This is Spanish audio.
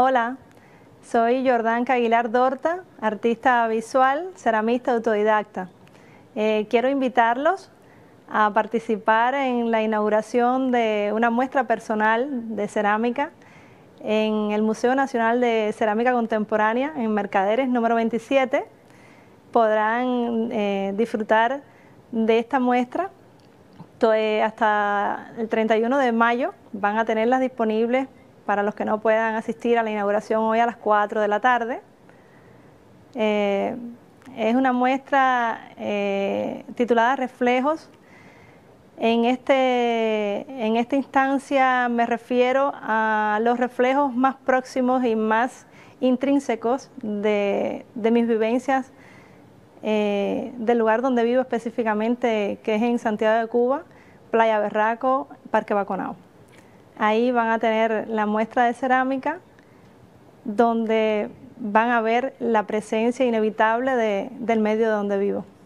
Hola, soy Jordán caguilar Dorta, artista visual, ceramista autodidacta. Eh, quiero invitarlos a participar en la inauguración de una muestra personal de cerámica en el Museo Nacional de Cerámica Contemporánea en Mercaderes número 27. Podrán eh, disfrutar de esta muestra hasta el 31 de mayo. Van a tenerlas disponibles para los que no puedan asistir a la inauguración hoy a las 4 de la tarde. Eh, es una muestra eh, titulada Reflejos. En, este, en esta instancia me refiero a los reflejos más próximos y más intrínsecos de, mis vivencias eh, del lugar donde vivo específicamente, que es en Santiago de Cuba, Playa Berraco, Parque Baconao. Ahí van a tener la muestra de cerámica donde van a ver la presencia inevitable del medio donde vivo.